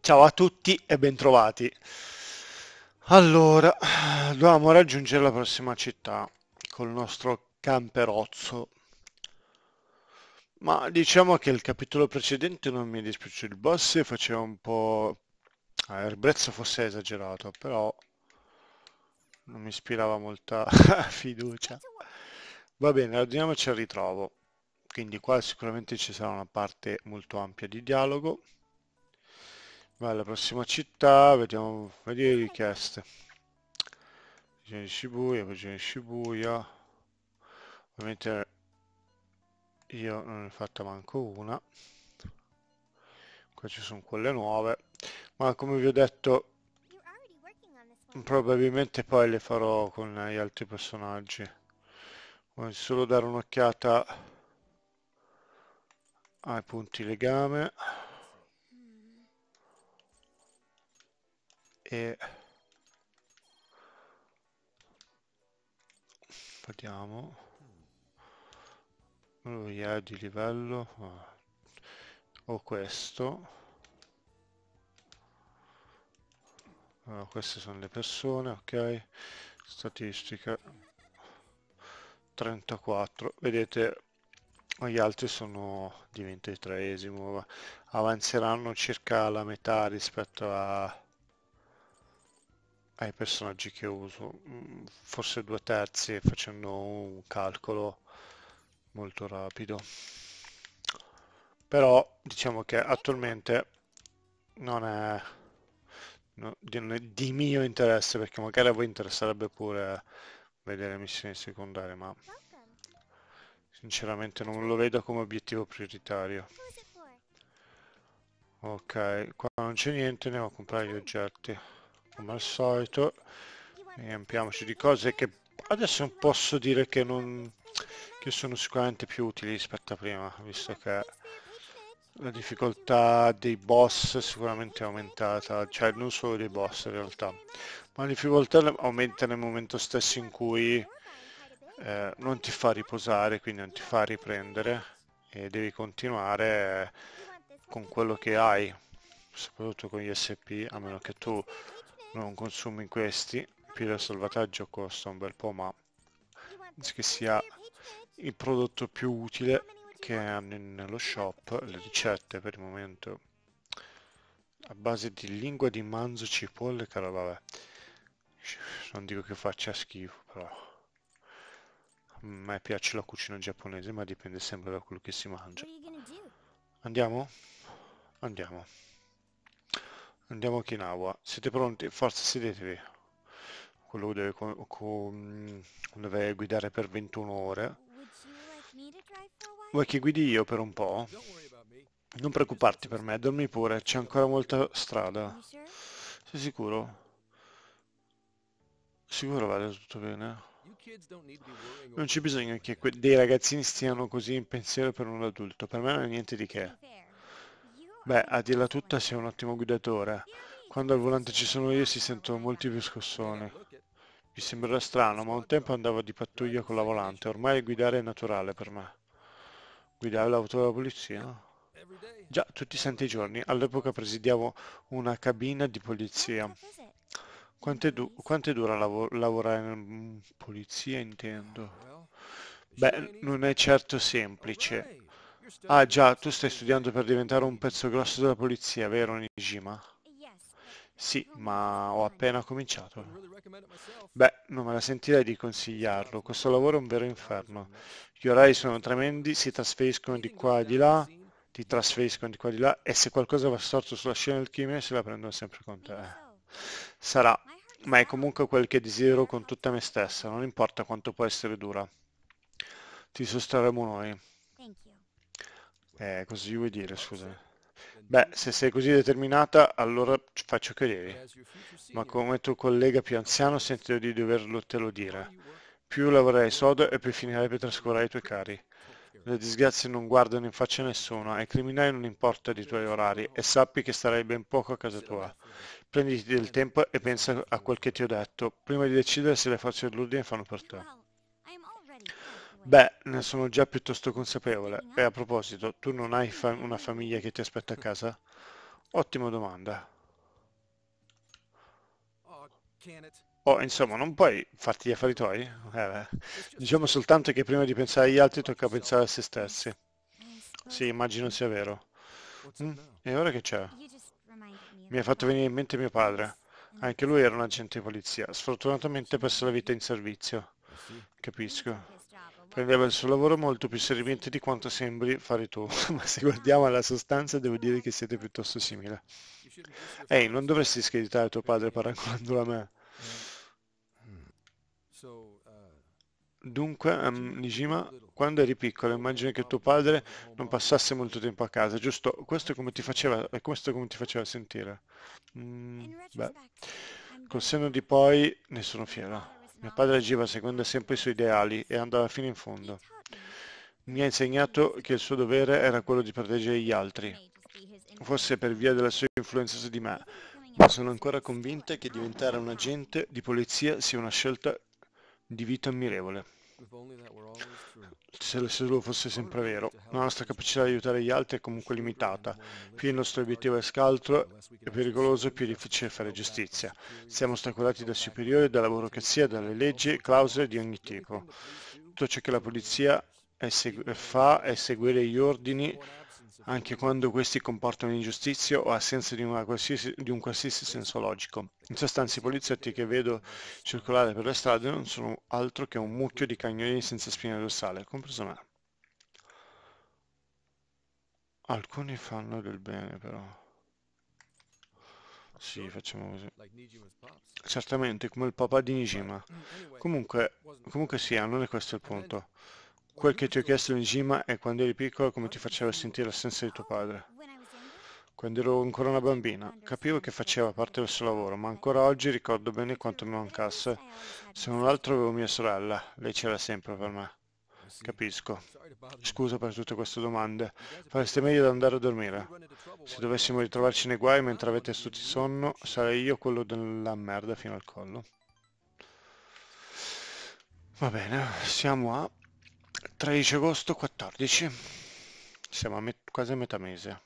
Ciao a tutti e bentrovati. Allora, dobbiamo raggiungere la prossima città col nostro camperozzo. Ma diciamo che il capitolo precedente non mi dispiace il boss e faceva un po'... Ah, il prezzo fosse esagerato, però non mi ispirava molta fiducia. Va bene, ragioniamoci al ritrovo. Quindi qua sicuramente ci sarà una parte molto ampia di dialogo. Vai alla prossima città, vediamo, vedi le richieste. Regione di Shibuya, regione di Shibuya. Ovviamente io non ne ho fatta manco una. Qua ci sono quelle nuove. Ma come vi ho detto, probabilmente poi le farò con gli altri personaggi. Voglio solo dare un'occhiata ai punti legame. e vediamo lui è di livello o questo allora, queste sono le persone ok statistica 34 vedete gli altri sono di 23 avanzeranno circa la metà rispetto a ai personaggi che uso, mm, forse due terzi facendo un calcolo molto rapido. Però diciamo che attualmente non è, non è di mio interesse perché magari a voi interesserebbe pure vedere missioni secondarie, ma sinceramente non lo vedo come obiettivo prioritario. Ok, qua non c'è niente, andiamo a comprare gli oggetti come al solito riempiamoci di cose che adesso posso dire che non che sono sicuramente più utili rispetto a prima visto che la difficoltà dei boss sicuramente è aumentata cioè non solo dei boss in realtà ma la difficoltà aumenta nel momento stesso in cui eh, non ti fa riposare quindi non ti fa riprendere e devi continuare con quello che hai soprattutto con gli SP a meno che tu non consumi questi più del salvataggio costa un bel po' ma penso che sia il prodotto più utile che hanno nello shop le ricette per il momento a base di lingua di manzo cipolle caro vabbè non dico che faccia schifo però a me piace la cucina giapponese ma dipende sempre da quello che si mangia andiamo? andiamo Andiamo a Okinawa. Siete pronti? Forza, sedetevi. Quello deve, mm, deve guidare per 21 ore. Vuoi che guidi io per un po'? Non preoccuparti per me, dormi pure, c'è ancora molta strada. Sei sicuro? Sicuro vale tutto bene? Non c'è bisogno che dei ragazzini stiano così in pensiero per un adulto, per me non è niente di che. Beh, a dirla tutta sei un ottimo guidatore. Quando al volante ci sono io si sento molti più scossoni. Mi sembrerà strano, ma un tempo andavo di pattuglia con la volante. Ormai guidare è naturale per me. Guidare l'auto della polizia? Già, tutti i santi giorni. All'epoca presidiavo una cabina di polizia. Quanto è, du quanto è dura lav lavorare in polizia, intendo? Beh, non è certo semplice. Ah già, tu stai studiando per diventare un pezzo grosso della polizia, vero Nijima? Sì, ma ho appena cominciato. Beh, non me la sentirei di consigliarlo, questo lavoro è un vero inferno. Gli orari sono tremendi, si trasferiscono di qua e di là, ti trasferiscono di qua e di là e se qualcosa va storto sulla scena del crimine se la prendono sempre con te. Sarà, ma è comunque quel che desidero con tutta me stessa, non importa quanto può essere dura. Ti sosterremo noi. Eh, così vuoi dire, scusa. Beh, se sei così determinata, allora faccio che devi. Ma come tuo collega più anziano sento di doverlo te lo dire. Più lavorerai sodo e più finirai per trascurare i tuoi cari. Le disgrazie non guardano in faccia nessuno, ai criminali non importa dei tuoi orari e sappi che starai ben poco a casa tua. Prenditi del tempo e pensa a quel che ti ho detto, prima di decidere se le forze dell'ordine fanno per te. Beh, ne sono già piuttosto consapevole. E a proposito, tu non hai fa- una famiglia che ti aspetta a casa? Ottima domanda. Oh, insomma, non puoi farti gli affari tuoi? Eh Diciamo soltanto che prima di pensare agli altri tocca pensare a se stessi. Sì, immagino sia vero. Mm, e ora che c'è? Mi ha fatto venire in mente mio padre. Anche lui era un agente di polizia. Sfortunatamente ha perso la vita in servizio. Capisco prendeva il suo lavoro molto più seriamente di quanto sembri fare tu, ma se guardiamo alla sostanza devo dire che siete piuttosto simili. Ehi, non dovresti screditare tuo padre paragonandolo a me. Dunque, um, ehm, Nijima, quando eri piccolo, immagino che tuo padre non passasse molto tempo a casa, giusto? Questo è come ti faceva, come ti faceva sentire. Mm, beh, col senno di poi ne sono fiero. Mio padre agiva seguendo sempre i suoi ideali e andava fino in fondo. Mi ha insegnato che il suo dovere era quello di proteggere gli altri, forse per via della sua influenza su di me, ma sono ancora convinta che diventare un agente di polizia sia una scelta di vita ammirevole. Se solo fosse sempre vero, la nostra capacità di aiutare gli altri è comunque limitata. Più il nostro obiettivo è scaltro e pericoloso, più è difficile fare giustizia. Siamo ostacolati dai superiori, dalla burocrazia, dalle leggi clausole di ogni tipo. Tutto ciò che la polizia è fa è seguire gli ordini anche quando questi comportano ingiustizia o assenza di, di, un qualsiasi senso logico. In sostanza i poliziotti che vedo circolare per le strade non sono altro che un mucchio di cagnolini senza spina dorsale, compreso me. Alcuni fanno del bene però. Sì, facciamo così. Certamente, come il papà di Nijima. Comunque, comunque sia, non è questo il punto. Quel che ti ho chiesto in Jima è quando eri piccola come ti faceva sentire l'assenza di tuo padre. Quando ero ancora una bambina, capivo che faceva parte del suo lavoro, ma ancora oggi ricordo bene quanto mi mancasse. Se non altro avevo mia sorella, lei c'era sempre per me. Capisco. Scusa per tutte queste domande. Fareste meglio ad andare a dormire. Se dovessimo ritrovarci nei guai mentre avete tutti sonno, sarei io quello della merda fino al collo. Va bene, siamo a 13 agosto 14 siamo a met- quasi a metà mese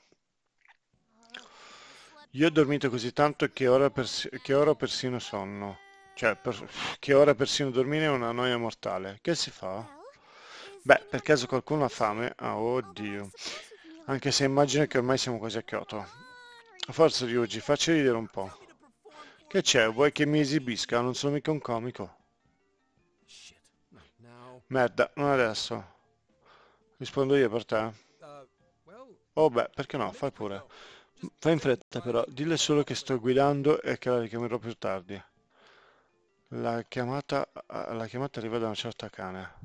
io ho dormito così tanto che ora, pers- che ora persino sonno cioè per- che ora persino dormire è una noia mortale che si fa? beh per caso qualcuno ha fame ah oddio anche se immagino che ormai siamo quasi a Kyoto forza Ryuji facci ridere un po' che c'è? vuoi che mi esibisca? non sono mica un comico Merda, non adesso. Rispondo io per te. Oh beh, perché no, fai pure. Fai in fretta però, dille solo che sto guidando e che la richiamerò più tardi. La chiamata, ah, la chiamata arriva da una certa cane.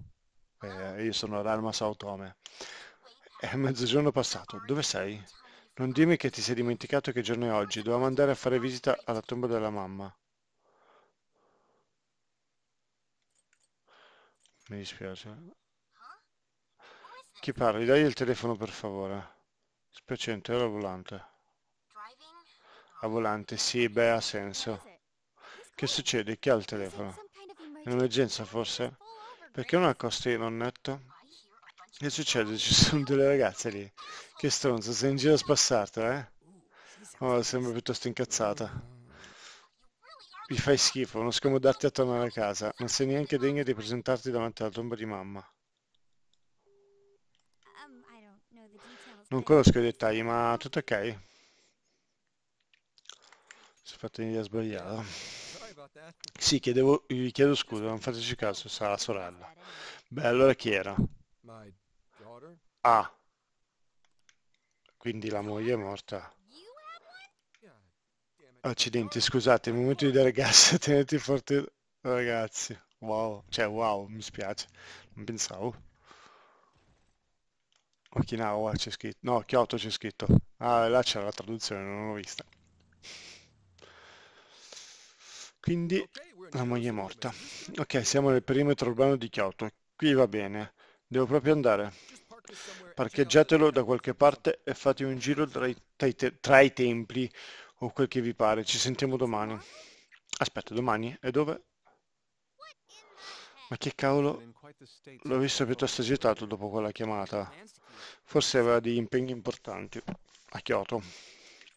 Eh, io sono Ralma Sautome. È mezzogiorno passato, dove sei? Non dimmi che ti sei dimenticato che giorno è oggi, Dovevo andare a fare visita alla tomba della mamma. Mi dispiace. Chi parli? Dai il telefono per favore. Spiacente, ero a volante. A volante, sì, beh, ha senso. Che succede? Chi ha il telefono? È un'emergenza forse? Perché non accosti il nonnetto? Che succede? Ci sono delle ragazze lì. Che stronzo, sei in giro a spassartela, eh? Oh, sembra piuttosto incazzata. Mi fai schifo, non scomodarti a tornare a casa. Non sei neanche degna di presentarti davanti alla tomba di mamma. Um, non conosco i dettagli, ma tutto ok. Si è fatto un'idea sbagliata. Sì, chiedevo, vi chiedo scusa, non fateci caso, sarà la sorella. Beh, allora chi era? Ah. Quindi la moglie è morta. Accidenti, scusate, il momento di dare gas, tenete forte ragazzi. Wow, cioè wow, mi spiace, non pensavo. Okinawa c'è scritto, no, Kyoto c'è scritto. Ah, là c'era la traduzione, non l'ho vista. Quindi la moglie è morta. Ok, siamo nel perimetro urbano di Kyoto. Qui va bene, devo proprio andare. Parcheggiatelo da qualche parte e fate un giro tra i, tra i, tra i templi o quel che vi pare. Ci sentiamo domani. Aspetta, domani? E dove? Ma che cavolo? L'ho visto piuttosto agitato dopo quella chiamata. Forse aveva degli impegni importanti. A Kyoto.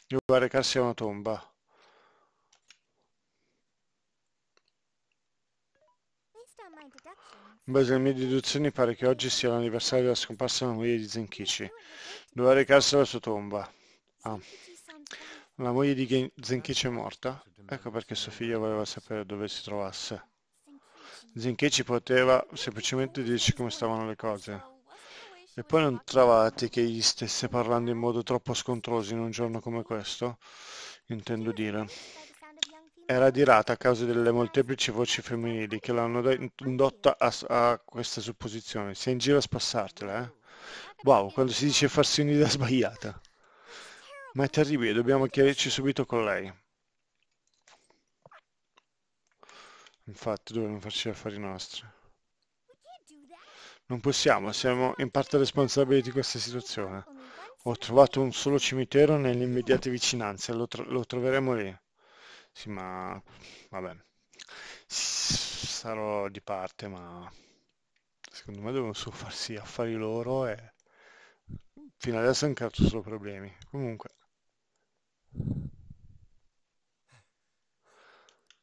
Doveva recarsi a una tomba. In base alle mie deduzioni pare che oggi sia l'anniversario della scomparsa della moglie di Zenkichi. Doveva recarsi alla sua tomba. Ah. La moglie di Zenkech è morta? Ecco perché suo figlio voleva sapere dove si trovasse. Zenkech poteva semplicemente dirci come stavano le cose. E poi non trovate che gli stesse parlando in modo troppo scontroso in un giorno come questo? Intendo dire. Era dirata a causa delle molteplici voci femminili che l'hanno indotta a, a, questa supposizione. Sei in giro a spassartela, eh? Wow, quando si dice farsi un'idea sbagliata. Ma è terribile, dobbiamo chiarirci subito con lei. Infatti, dovremmo farci gli affari nostri. Non possiamo, siamo in parte responsabili di questa situazione. Ho trovato un solo cimitero nelle immediate vicinanze, lo, tro lo troveremo lì. Sì, ma... vabbè. Sarò di parte, ma... Secondo me devono solo farsi affari loro e... Fino adesso ho creato solo problemi. Comunque...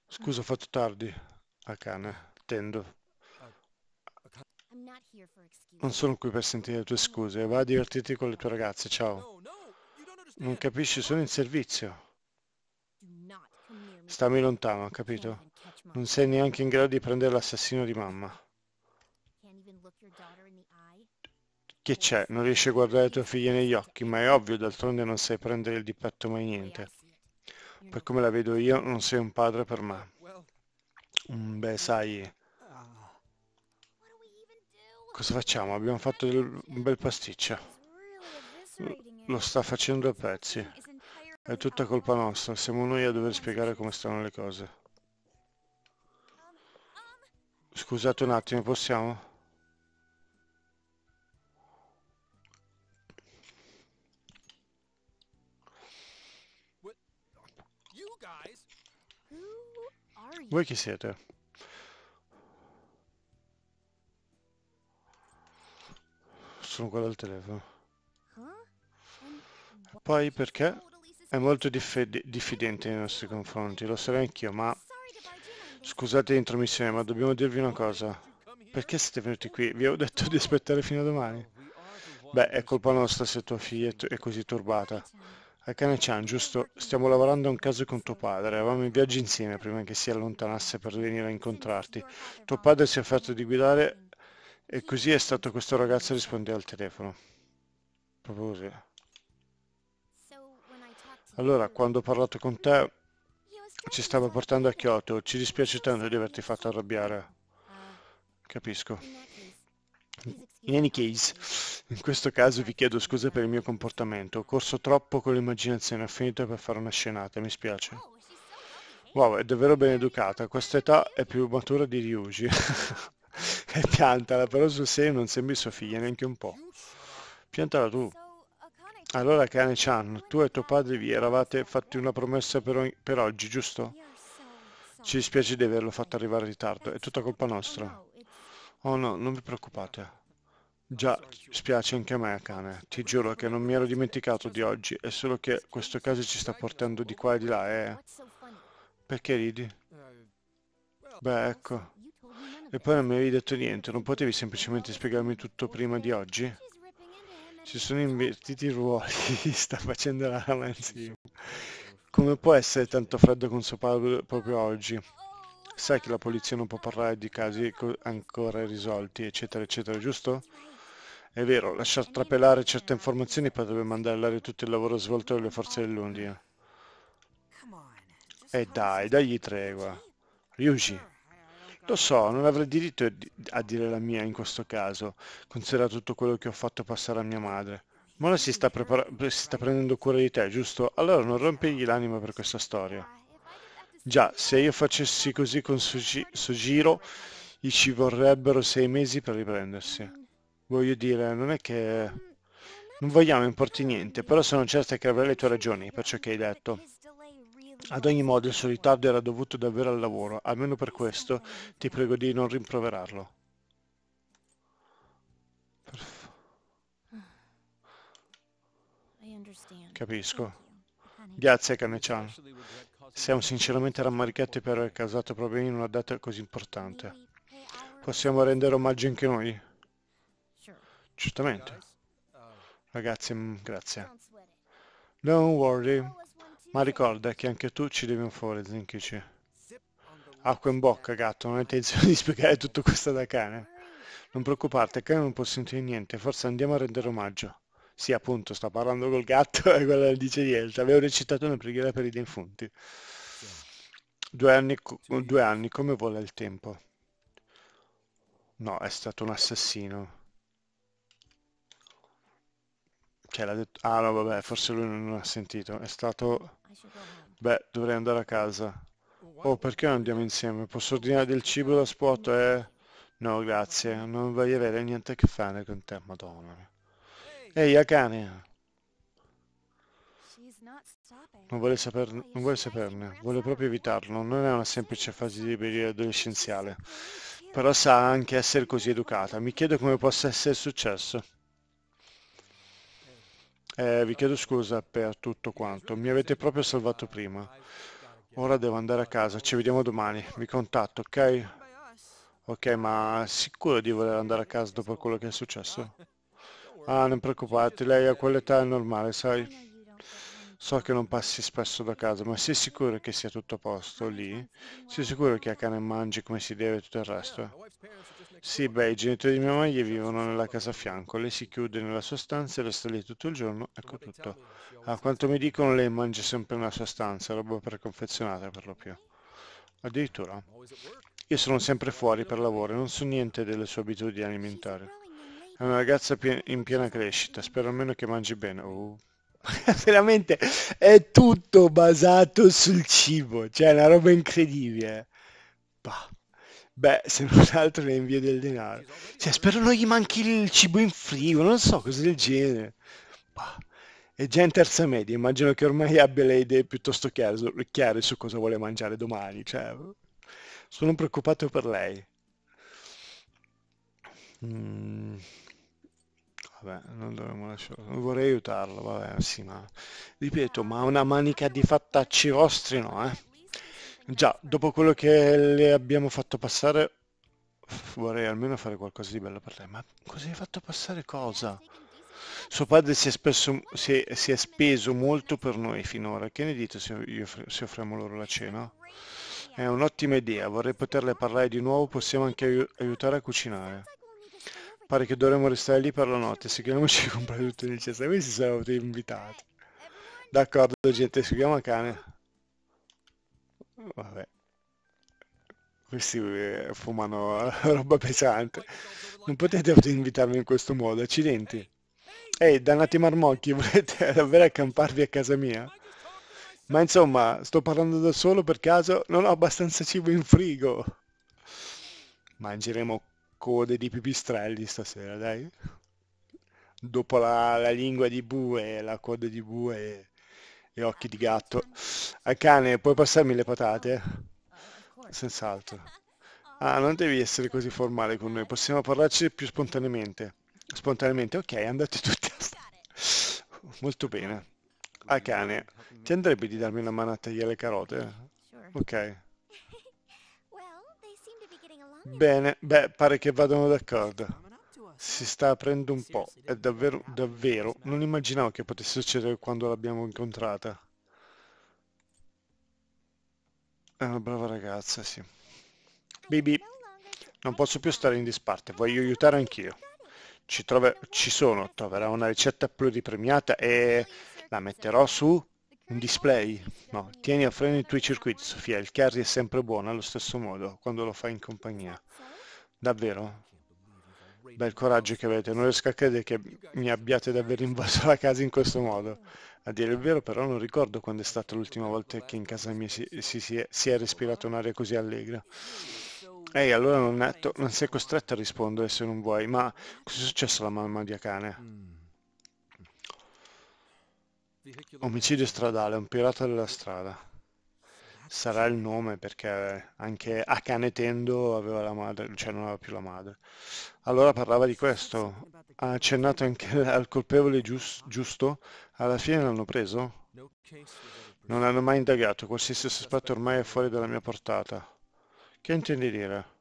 Scusa, ho fatto tardi a cane, tendo. Non sono qui per sentire le tue scuse, va a divertirti con le tue ragazze, ciao. Non capisci, sono in servizio. Stammi lontano, capito? Non sei neanche in grado di prendere l'assassino di mamma. Che c'è? Non riesci a guardare tua figlia negli occhi, ma è ovvio, d'altronde non sai prendere il dipetto mai niente. Per come la vedo io, non sei un padre per me. Mm, beh, sai... Cosa facciamo? Abbiamo fatto del, un bel pasticcio. Lo sta facendo a pezzi. È tutta colpa nostra, siamo noi a dover spiegare come stanno le cose. Scusate un attimo, possiamo? Voi chi siete? Sono quello al telefono. Um, Poi perché? È molto diffidente nei nostri confronti, lo sarei anch'io, ma... Scusate l'intromissione, ma dobbiamo dirvi una cosa. Perché siete venuti qui? Vi avevo detto di aspettare fino a domani. Beh, è colpa nostra se tua figlia è così turbata. Akane-chan, giusto? Stiamo lavorando a un caso con tuo padre. Eravamo in viaggio insieme prima che si allontanasse per venire a incontrarti. Tuo padre si è fatto di guidare e così è stato questo ragazzo a rispondere al telefono. Proprio così. Allora, quando ho parlato con te, ci stava portando a Kyoto. Ci dispiace tanto di averti fatto arrabbiare. Capisco. In any case, in questo caso vi chiedo scusa per il mio comportamento, ho corso troppo con l'immaginazione, ho finito per fare una scenata, mi spiace. Wow, è davvero ben educata, a questa età è più matura di Ryuji. e piantala, però su serio non sembri sua figlia neanche un po'. Piantala tu. Allora Kane-chan, tu e tuo padre vi eravate fatti una promessa per, per oggi, giusto? Ci dispiace di averlo fatto arrivare in ritardo, è tutta colpa nostra. Oh no, non vi preoccupate. Già, spiace anche a me, cane. Ti giuro che non mi ero dimenticato di oggi, è solo che questo caso ci sta portando di qua e di là, eh. Perché ridi? Beh, ecco. E poi non mi avevi detto niente, non potevi semplicemente spiegarmi tutto prima di oggi? Si sono invertiti i ruoli, sta facendo la rama insieme. Come può essere tanto freddo con suo padre proprio oggi? Sai che la polizia non può parlare di casi ancora risolti, eccetera, eccetera, giusto? È vero, lasciar trapelare certe informazioni potrebbe mandare all'aria tutto il lavoro svolto dalle forze dell'Undia. E eh, dai, dagli tregua. Ryuji. Lo so, non avrei diritto a dire la mia in questo caso, considerato tutto quello che ho fatto passare a mia madre. Ma ora si sta, si sta prendendo cura di te, giusto? Allora non rompigli l'anima per questa storia. Già, se io facessi così con Sugiro, gli ci vorrebbero sei mesi per riprendersi voglio dire, non è che non vogliamo importi niente, però sono certa che avrai le tue ragioni per ciò che hai detto. Ad ogni modo il suo ritardo era dovuto davvero al lavoro, almeno per questo ti prego di non rimproverarlo. Capisco. Grazie Kane-chan. Siamo sinceramente rammaricati per aver causato problemi in una data così importante. Possiamo rendere omaggio anche noi? Giustamente. Ragazzi, mm, grazie. Don't worry, ma ricorda che anche tu ci devi un favore, Zinkici. Acqua in bocca, gatto, non hai intenzione di spiegare tutto questo da cane. Non preoccuparti, cane non può sentire niente, forse andiamo a rendere omaggio. Sì, appunto, sta parlando col gatto e quello dice di Elsa. Avevo recitato una preghiera per i defunti. Due anni, due anni, come vola il tempo? No, è stato un assassino. Cioè l'ha detto... Ah no vabbè, forse lui non ha sentito. È stato... Beh, dovrei andare a casa. Oh, perché non andiamo insieme? Posso ordinare del cibo da spot eh? No, grazie. Non voglio avere niente a che fare con te, madonna. Ehi, Akane! Non vuole, saperne, non vuole saperne, vuole proprio evitarlo, non è una semplice fase di periodo adolescenziale, però sa anche essere così educata, mi chiedo come possa essere successo. Eh, vi chiedo scusa per tutto quanto, mi avete proprio salvato prima. Ora devo andare a casa, ci vediamo domani, vi contatto, ok? Ok, ma sicuro di voler andare a casa dopo quello che è successo? Ah, non preoccupate, lei a quell'età è normale, sai? So che non passi spesso da casa, ma sei sicuro che sia tutto a posto lì? Sei sicuro che a cane mangi come si deve e tutto il resto? Sì, beh, i genitori di mia moglie vivono nella casa a fianco, lei si chiude nella sua stanza e resta lì tutto il giorno, ecco tutto. A ah, quanto mi dicono lei mangia sempre nella sua stanza, roba preconfezionata per lo più. Addirittura. Io sono sempre fuori per lavoro e non so niente delle sue abitudini alimentari. È una ragazza in piena crescita, spero almeno che mangi bene. Oh. Veramente è tutto basato sul cibo, cioè è una roba incredibile. Bah. Beh, se non altro le invio del denaro. Cioè, spero non gli manchi il cibo in frigo, non so, cose del genere. Bah. È già in terza media, immagino che ormai abbia le idee piuttosto chiare su cosa vuole mangiare domani, cioè, sono preoccupato per lei. Mm. Vabbè, non dovremmo lasciarlo. Non vorrei aiutarlo, vabbè, sì, ma ripeto, ma una manica di fattacci vostri no, eh. Già, dopo quello che le abbiamo fatto passare, vorrei almeno fare qualcosa di bello per lei. Ma cosa hai fatto passare cosa? Suo padre si è, spesso, si è, si è speso molto per noi finora. Che ne dite se, io, se offriamo loro la cena? È un'ottima idea, vorrei poterle parlare di nuovo, possiamo anche aiutare a cucinare. Pare che dovremmo restare lì per la notte, sicuramente ci comprare tutto il necessario, questi sono invitati. D'accordo gente, seguiamo a cane. Vabbè. Questi eh, fumano roba pesante. Non potete invitarmi in questo modo, accidenti. Ehi, dannati marmocchi, volete davvero accamparvi a casa mia? Ma insomma, sto parlando da solo per caso, non ho abbastanza cibo in frigo. Mangeremo code di pipistrelli stasera, dai. Dopo la, la lingua di bue, la coda di bue gli occhi di gatto. A eh, cane, puoi passarmi le patate? Senz'altro. Ah, non devi essere così formale con noi, possiamo parlarci più spontaneamente. Spontaneamente, ok, andate tutti a st- Molto bene. A ah, cane, ti andrebbe di darmi una mano a tagliare le carote? Ok. Bene, beh, pare che vadano d'accordo si sta aprendo un po', è davvero, davvero, non immaginavo che potesse succedere quando l'abbiamo incontrata. È una brava ragazza, sì. Bibi, non posso più stare in disparte, voglio aiutare anch'io. Ci, trove... Ci sono, troverà una ricetta pluripremiata e la metterò su un display? No, tieni a freno i tuoi circuiti, Sofia. Il carry è sempre buono allo stesso modo quando lo fai in compagnia. Davvero? bel coraggio che avete, non riesco a credere che mi abbiate davvero invaso la casa in questo modo. A dire il vero però non ricordo quando è stata l'ultima volta che in casa mia si, si, si, è, si è respirata un'aria così allegra. Ehi, allora non, è, non sei costretto a rispondere se non vuoi, ma cosa è successo alla mamma di Akane? Mm. Omicidio stradale, un pirata della strada sarà il nome perché anche Akane Tendo aveva la madre, cioè non aveva più la madre. Allora parlava di questo, ha accennato anche al colpevole giusto, alla fine l'hanno preso? Non hanno mai indagato, qualsiasi sospetto ormai è fuori dalla mia portata. Che intendi dire?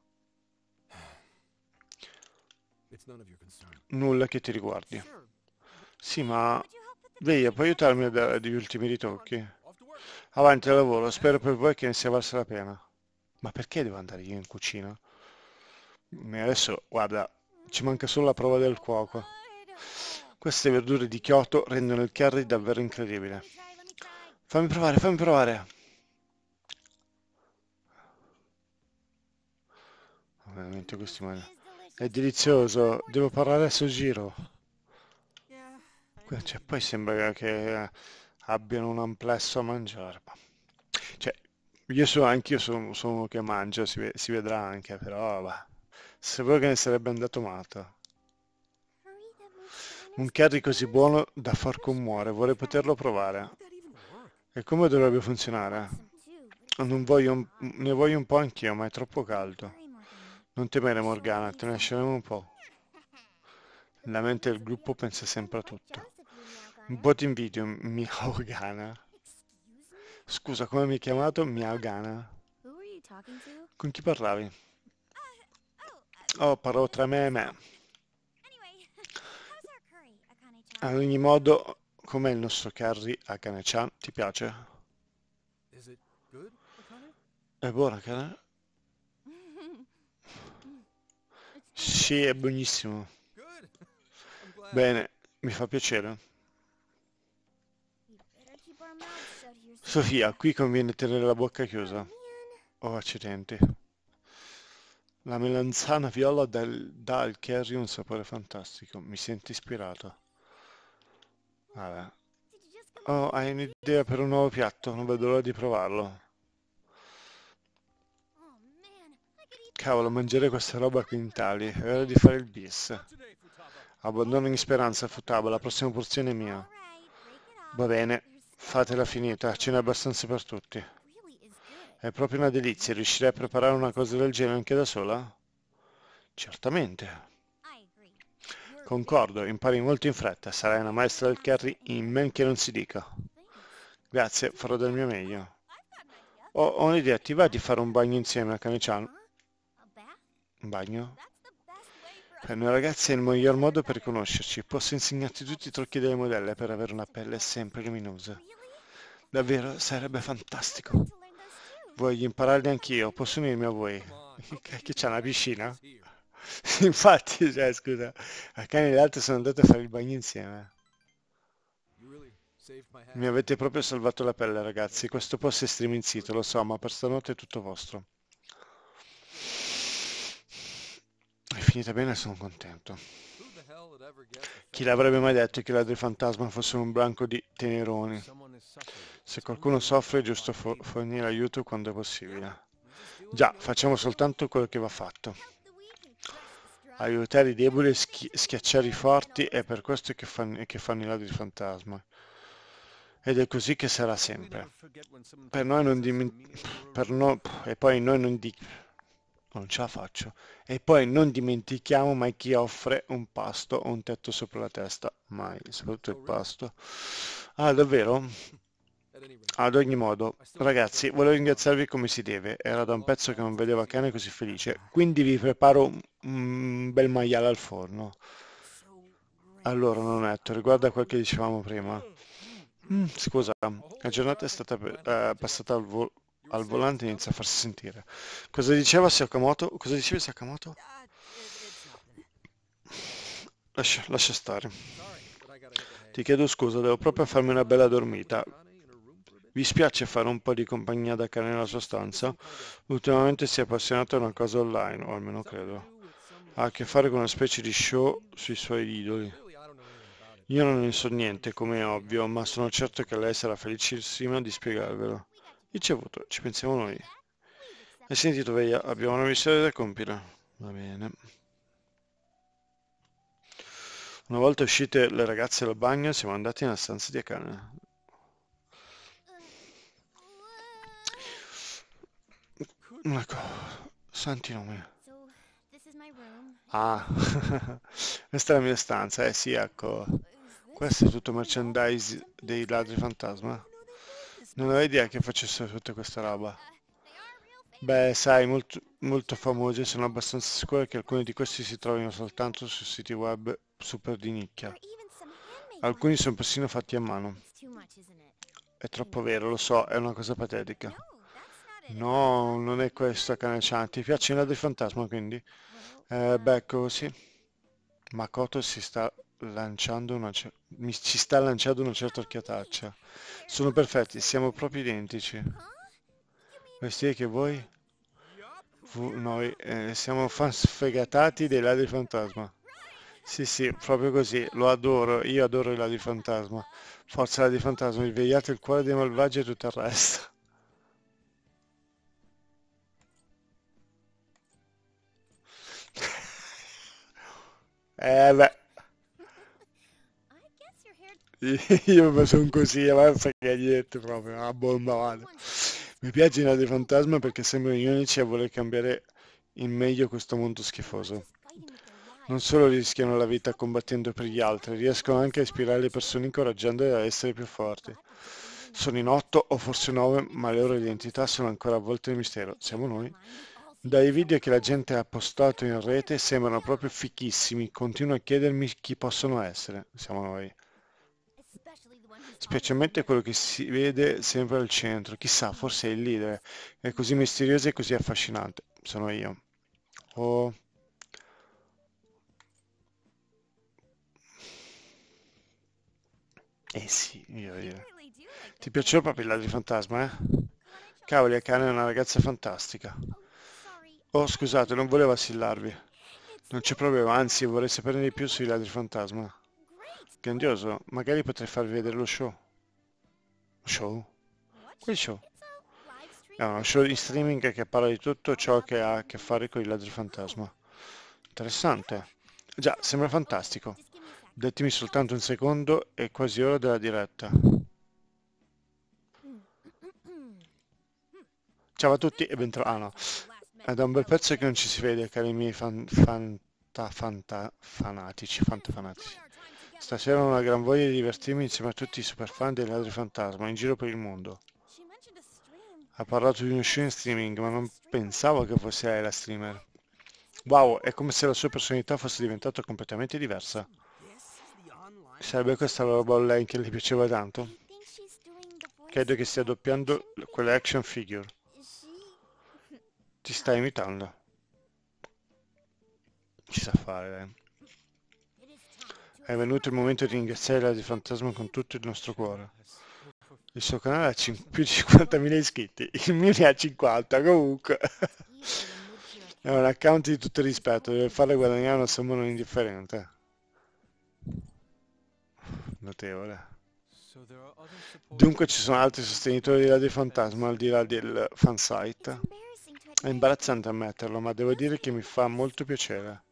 Nulla che ti riguardi. Sì, ma... Veia, puoi aiutarmi a dare gli ultimi ritocchi? Avanti al lavoro, spero per voi che ne sia valsa la pena. Ma perché devo andare io in cucina? E mm, adesso, guarda, ci manca solo la prova del cuoco. Queste verdure di Kyoto rendono il curry davvero incredibile. Fammi provare, fammi provare. Veramente questi mani. È delizioso, devo parlare adesso giro. Cioè, poi sembra che eh, abbiano un amplesso a mangiare. Cioè, io so, anch'io sono, sono uno che mangia, si, si vedrà anche, però se vuoi che ne sarebbe andato matto. Un curry così buono da far commuore, vorrei poterlo provare. E come dovrebbe funzionare? Non voglio, ne voglio un po' anch'io, ma è troppo caldo. Non temere Morgana, te ne lasceremo un po'. La mente del gruppo pensa sempre a tutto. Bot in video, Gana. Scusa, come mi hai chiamato? Gana. Con chi parlavi? Oh, parlo tra me e me. Ad ogni modo, com'è il nostro curry Akane-chan? Ti piace? È buono, Akane? Sì, è buonissimo. Bene, mi fa piacere. Sofia, qui conviene tenere la bocca chiusa. Oh, accidenti. La melanzana viola del, dà al curry un sapore fantastico. Mi sento ispirato. Vabbè. Oh, hai un'idea per un nuovo piatto? Non vedo l'ora di provarlo. Cavolo, mangiare questa roba qui in tali. È ora di fare il bis. Abbandono ogni speranza, Futaba. La prossima porzione è mia. Va bene. Fatela finita, ce n'è abbastanza per tutti. È proprio una delizia, riuscirei a preparare una cosa del genere anche da sola? Certamente. Concordo, impari molto in fretta, sarai una maestra del carry in men che non si dica. Grazie, farò del mio meglio. Ho, ho un'idea, ti va di fare un bagno insieme a Kanechan? Un bagno? Per noi ragazzi è il miglior modo per conoscerci. Posso insegnarti tutti i trucchi delle modelle per avere una pelle sempre luminosa. Davvero, sarebbe fantastico. Voglio impararli anch'io, posso unirmi a voi. Che c'è una piscina? Infatti, cioè, scusa, a cani e le altre sono andate a fare il bagno insieme. Mi avete proprio salvato la pelle, ragazzi. Questo posto è streaminzito, lo so, ma per stanotte è tutto vostro. È finita bene sono contento. Chi l'avrebbe mai detto che la del fantasma fosse un branco di teneroni? Se qualcuno soffre è giusto for fornire aiuto quando è possibile. Già, facciamo soltanto quello che va fatto. Aiutare i deboli e schi schiacciare i forti è per questo che, fan che fanno i ladri fantasma ed è così che sarà sempre. Per noi non dimentichiamo, no... e poi noi non dimentichiamo, non ce la faccio. E poi non dimentichiamo mai chi offre un pasto o un tetto sopra la testa, mai, soprattutto il pasto. Ah, davvero? Ad ogni modo, ragazzi, volevo ringraziarvi come si deve, era da un pezzo che non vedevo a cane così felice, quindi vi preparo un bel maiale al forno. Allora, non è, riguarda quel che dicevamo prima. Mm, scusa, la giornata è stata eh, passata al volo al volante inizia a farsi sentire. Cosa diceva Sakamoto? Cosa diceva Sakamoto? Lascia, lascia stare. Ti chiedo scusa, devo proprio farmi una bella dormita. Vi spiace fare un po' di compagnia da cane nella sua stanza? Ultimamente si è appassionato a una cosa online, o almeno credo. Ha a che fare con una specie di show sui suoi idoli. Io non ne so niente, come è ovvio, ma sono certo che lei sarà felicissima di spiegarvelo. Ricevuto, ci pensiamo noi. Hai sentito, Veia? Abbiamo una missione da compiere. Va bene. Una volta uscite le ragazze dal bagno, siamo andati nella stanza di Akane. Ecco, santi nomi. Ah, questa è la mia stanza, eh sì, ecco. Questo è tutto merchandise dei ladri fantasma. Non avevo idea che facessero tutta questa roba. Beh, sai, molto, molto famose, sono abbastanza sicuro che alcuni di questi si trovino soltanto su siti web super di nicchia. Alcuni sono persino fatti a mano. È troppo vero, lo so, è una cosa patetica. No, non è questo, Kanachan. Ti piace il ladro fantasma, quindi? Eh, beh, così. Makoto si sta lanciando una cer- mi ci sta lanciando una certa occhiataccia. Sono perfetti, siamo proprio identici. Vestire che voi? Fu- noi eh, siamo fan sfegatati dei ladri fantasma. Sì, sì, proprio così, lo adoro, io adoro i ladri fantasma. Forza ladri fantasma, svegliate il cuore dei malvagi e tutto il resto. eh beh. Io sono così, avanza cagliette proprio, una bomba vale. Mi piace Ina di Fantasma perché sembrano gli unici a voler cambiare in meglio questo mondo schifoso. Non solo rischiano la vita combattendo per gli altri, riescono anche a ispirare le persone incoraggiandole a essere più forti. Sono in otto o forse nove, ma le loro identità sono ancora avvolte nel mistero. Siamo noi. Dai video che la gente ha postato in rete sembrano proprio fichissimi, continuo a chiedermi chi possono essere. Siamo noi specialmente quello che si vede sempre al centro. Chissà, forse è il leader, è così misterioso e così affascinante. Sono io. Oh. Eh sì, io, io. Ti piaceva Papilla ladri Fantasma, eh? Cavoli, Akane è una ragazza fantastica. Oh, scusate, non volevo assillarvi. Non c'è problema, anzi, vorrei saperne di più sui ladri fantasma. Grandioso, magari potrei farvi vedere lo show. Show? Quel show? È uno show in streaming che parla di tutto ciò che ha a che fare con il ladro fantasma. Interessante. Già, sembra fantastico. Datemi soltanto un secondo, è quasi ora della diretta. Ciao a tutti e bentrovati. Ah no, è da un bel pezzo che non ci si vede, cari miei fan, fanta, fanta, fanatici, fantafanatici. Stasera ho una gran voglia di divertirmi insieme a tutti i super fan dei Ladri Fantasma in giro per il mondo. Ha parlato di uno show in streaming, ma non pensavo che fosse lei la streamer. Wow, è come se la sua personalità fosse diventata completamente diversa. Sarebbe questa la roba online che le piaceva tanto? Credo che stia doppiando quelle action figure. Ti sta imitando. Ci sa fare, dai. È venuto il momento di ringraziare Radio Fantasma con tutto il nostro cuore. Il suo canale ha cin- più di 50.000 iscritti, il mio ne ha 50 comunque. È un account di tutto rispetto, deve farle guadagnare una somma non indifferente. Eh. Notevole. Dunque ci sono altri sostenitori di Radio Fantasma al di là del fansite. È imbarazzante ammetterlo, ma devo dire che mi fa molto piacere.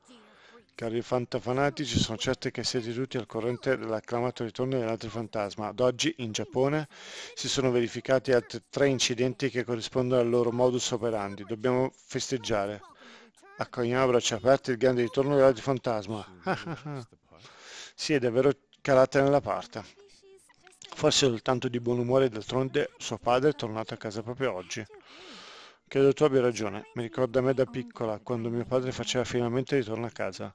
Cari fantafanatici, sono certi che siete tutti al corrente dell'acclamato ritorno dell'altro fantasma. Ad oggi, in Giappone, si sono verificati altri tre incidenti che corrispondono al loro modus operandi. Dobbiamo festeggiare. Accogliamo a braccia aperte il grande ritorno dell'altro fantasma. sì, è davvero calata nella parte. Forse soltanto di buon umore, d'altronde suo padre è tornato a casa proprio oggi. Credo tu abbia ragione, mi ricorda me da piccola, quando mio padre faceva finalmente ritorno a casa.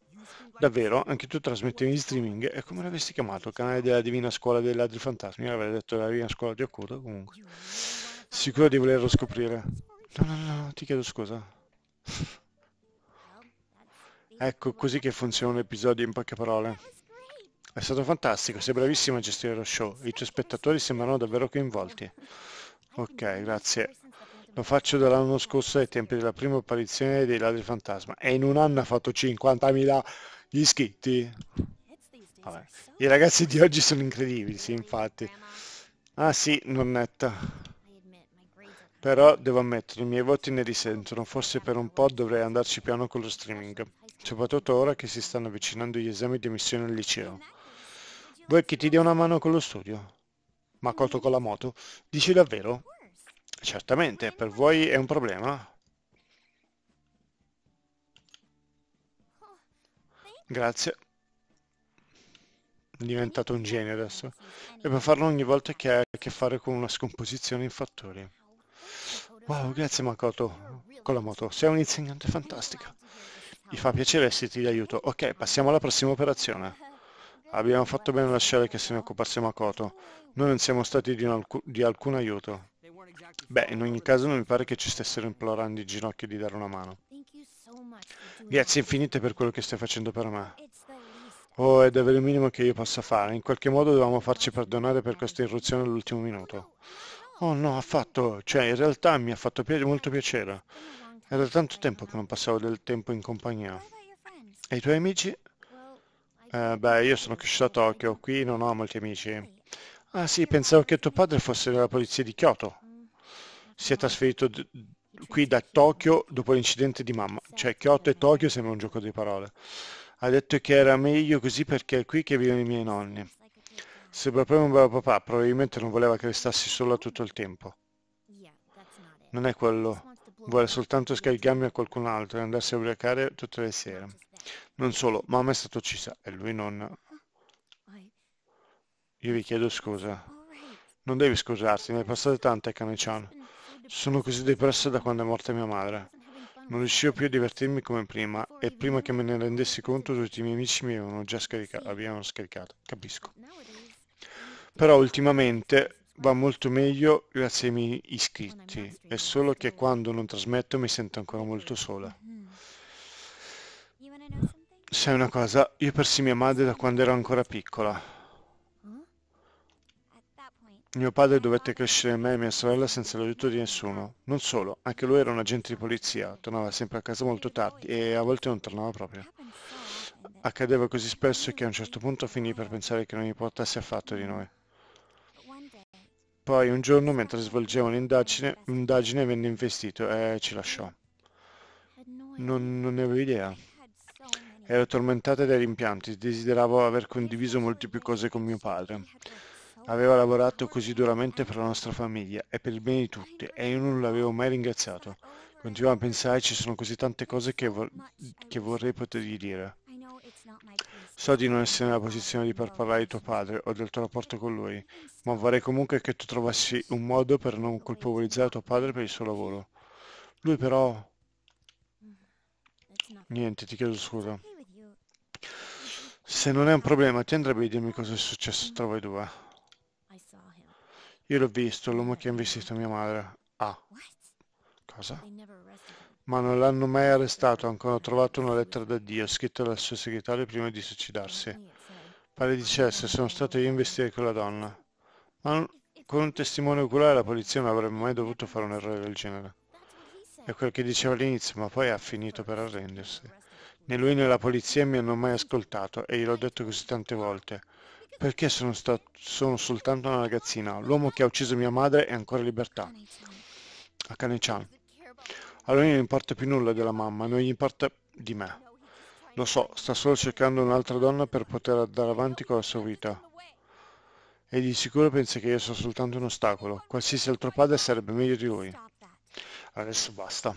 Davvero, anche tu trasmettevi in streaming? È come l'avessi chiamato, il canale della Divina Scuola dei Ladri Fantasmi? Io avrei detto la Divina Scuola di Occulto, comunque. Sicuro di volerlo scoprire. No, no, no, ti chiedo scusa. ecco, così che funziona l'episodio in poche parole. È stato fantastico, sei bravissima a gestire lo show. I tuoi spettatori sembrano davvero coinvolti. Ok, grazie. Lo faccio dall'anno scorso ai tempi della prima apparizione dei Ladri Fantasma e in un anno ha fatto 50.000 iscritti. Vabbè. I ragazzi di oggi sono incredibili, sì, infatti. Ah sì, nonnetta. Però devo ammettere, i miei voti ne risentono, forse per un po' dovrei andarci piano con lo streaming, soprattutto ora che si stanno avvicinando gli esami di emissione al liceo. Vuoi che ti dia una mano con lo studio? Ma colto con la moto? Dici davvero? Certamente, per voi è un problema? Grazie. È diventato un genio adesso. Deve farlo ogni volta che ha a che fare con una scomposizione in fattoria. Wow, grazie Makoto con la moto. Sei un insegnante fantastico. Mi fa piacere esserti di aiuto. Ok, passiamo alla prossima operazione. Abbiamo fatto bene a lasciare che se ne occupasse Makoto. Noi non siamo stati di, alc di alcun aiuto. Beh, in ogni caso non mi pare che ci stessero implorando i ginocchi di dare una mano. Grazie infinite per quello che stai facendo per me. Oh, è davvero il minimo che io possa fare. In qualche modo dovevamo farci perdonare per questa irruzione all'ultimo minuto. Oh no, affatto. Cioè, in realtà mi ha fatto pi molto piacere. Era tanto tempo che non passavo del tempo in compagnia. E i tuoi amici? Eh, beh, io sono cresciuto a Tokyo, qui non ho molti amici. Ah sì, pensavo che tuo padre fosse della polizia di Kyoto si è trasferito qui da Tokyo dopo l'incidente di mamma. Cioè, Kyoto e Tokyo sembra un gioco di parole. Ha detto che era meglio così perché è qui che vivono i miei nonni. Se papà è un bravo papà, probabilmente non voleva che restassi solo tutto il tempo. Non è quello. Vuole soltanto scaricarmi a qualcun altro e andarsi a ubriacare tutte le sere. Non solo, mamma è stata uccisa e lui non... Io vi chiedo scusa. Non devi scusarti, ne è passate tante, Kane-chan. Sono così depressa da quando è morta mia madre. Non riuscivo più a divertirmi come prima e prima che me ne rendessi conto tutti i miei amici mi avevano già scaricato, avevano scaricato, capisco. Però ultimamente va molto meglio grazie ai miei iscritti, è solo che quando non trasmetto mi sento ancora molto sola. Sai una cosa, io persi mia madre da quando ero ancora piccola, mio padre dovette crescere me e mia sorella senza l'aiuto di nessuno. Non solo, anche lui era un agente di polizia, tornava sempre a casa molto tardi e a volte non tornava proprio. Accadeva così spesso che a un certo punto finì per pensare che non importasse affatto di noi. Poi un giorno, mentre svolgeva un'indagine, l'indagine venne investito e ci lasciò. Non, non ne avevo idea. Ero tormentata dai rimpianti, desideravo aver condiviso molte più cose con mio padre. Aveva lavorato così duramente per la nostra famiglia e per il bene di tutti e io non l'avevo mai ringraziato. Continuavo a pensare ci sono così tante cose che, vor- che vorrei potergli dire. So di non essere nella posizione di per parlare di tuo padre o del tuo rapporto con lui, ma vorrei comunque che tu trovassi un modo per non colpevolizzare tuo padre per il suo lavoro. Lui però... Niente, ti chiedo scusa. Se non è un problema, ti andrebbe a dirmi cosa è successo tra voi due? Io l'ho visto, l'uomo che ha investito mia madre. Ah. Cosa? Ma non l'hanno mai arrestato, hanno ancora trovato una lettera da Dio, scritta dal suo segretario prima di suicidarsi. Pare dicesse, sono stato io a investire quella donna. Ma non, con un testimone oculare la polizia non avrebbe mai dovuto fare un errore del genere. È quel che diceva all'inizio, ma poi ha finito per arrendersi. Né lui né la polizia mi hanno mai ascoltato e gliel'ho detto così tante volte. Perché sono, stato, sono soltanto una ragazzina? L'uomo che ha ucciso mia madre è ancora in libertà. A Akane-chan. lui non importa più nulla della mamma, non gli importa di me. Lo so, sta solo cercando un'altra donna per poter andare avanti con la sua vita. E di sicuro pensa che io sono soltanto un ostacolo. Qualsiasi altro padre sarebbe meglio di lui. Adesso basta.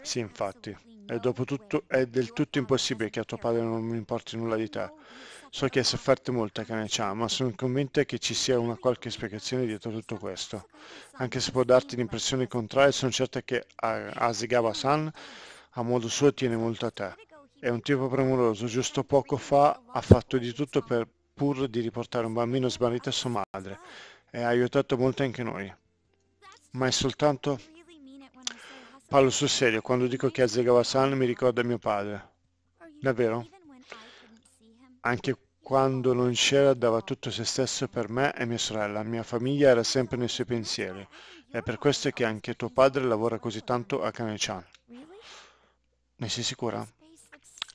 Sì, infatti. E dopo tutto è del tutto impossibile che a tuo padre non mi importi nulla di te. So che è sofferto molto a Kanechan, ma sono convinta che ci sia una qualche spiegazione dietro tutto questo. Anche se può darti l'impressione contraria, sono certa che Asegawa-san a modo suo tiene molto a te. È un tipo premuroso, giusto poco fa ha fatto di tutto per pur di riportare un bambino sbarrito a sua madre e ha aiutato molto anche noi. Ma è soltanto... Parlo sul serio, quando dico che Azegawa-san mi ricorda mio padre. Davvero? Anche quando non c'era dava tutto se stesso per me e mia sorella, mia famiglia era sempre nei suoi pensieri. È per questo che anche tuo padre lavora così tanto a Kanechan. Ne sei sicura?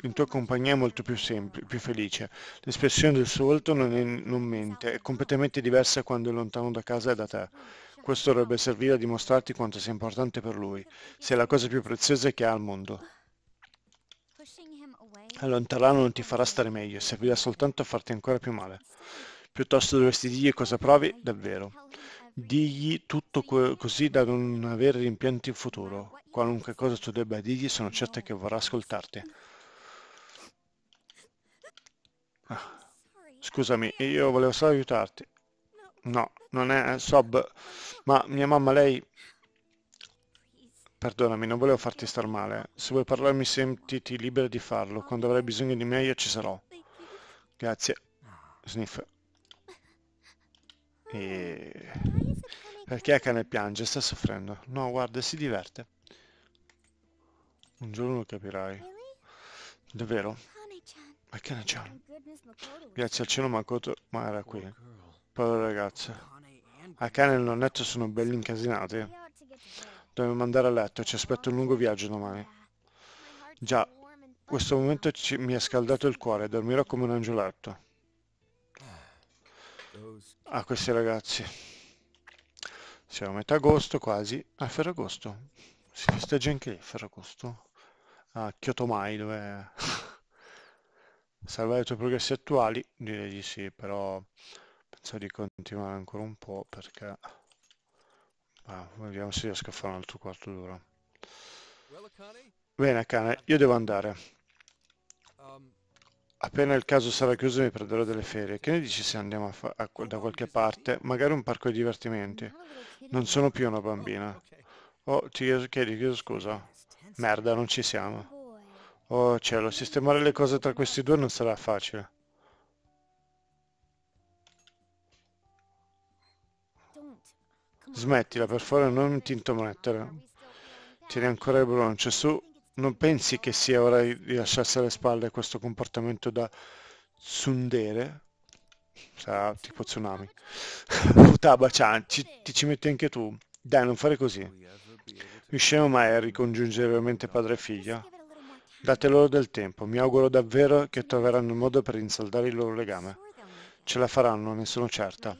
In tua compagnia è molto più semplice, più felice. L'espressione del suo volto non, è, non mente, è completamente diversa quando è lontano da casa e da te. Questo dovrebbe servire a dimostrarti quanto sia importante per lui. Sei la cosa più preziosa che ha al mondo. Allontanarlo non ti farà stare meglio, servirà soltanto a farti ancora più male. Piuttosto dovresti dirgli cosa provi davvero. Digli tutto co- così da non avere rimpianti in futuro. Qualunque cosa tu debba dirgli, sono certa che vorrà ascoltarti. Ah. Scusami, io volevo solo aiutarti. No, non è Sob, ma mia mamma lei Perdonami, non volevo farti star male. Se vuoi parlarmi sentiti libera di farlo. Quando avrai bisogno di me io ci sarò. Grazie. Sniff. E... Perché cane piange? Sta soffrendo. No, guarda, si diverte. Un giorno lo capirai. Davvero? Akane-chan. Grazie al cielo Makoto, ma era qui. Povera ragazza. Akane e il nonnetto sono belli incasinati. Dobbiamo andare a letto, ci aspetto un lungo viaggio domani. Già, questo momento ci, mi ha scaldato il cuore, dormirò come un angioletto. A ah, questi ragazzi. Siamo a metà agosto quasi, a ah, Ferragosto. Si festeggia anche Ferragosto? A ah, Kyotomai, dove... Salvare i tuoi progressi attuali? Direi di sì, però penso di continuare ancora un po' perché... Ah, vediamo se riesco a fare un altro quarto d'ora. Bene, cane, io devo andare. Um, Appena il caso sarà chiuso mi prenderò delle ferie. Che ne dici se andiamo a a da qualche parte? Magari un parco di divertimenti. Non sono più una bambina. Oh, oh ti chiedi, chiedo scusa. Merda, non ci siamo. Oh cielo, sistemare le cose tra questi due non sarà facile. Smettila, per favore, non ti intomettere. Tieni ancora il broncio su. Non pensi che sia ora di lasciarsi alle spalle questo comportamento da tsundere? Sarà tipo tsunami. Futaba-chan, ci, ti ci metti anche tu. Dai, non fare così. Riusciamo mai a ricongiungere veramente padre e figlia? Date loro del tempo, mi auguro davvero che troveranno il modo per insaldare il loro legame. Ce la faranno, ne sono certa.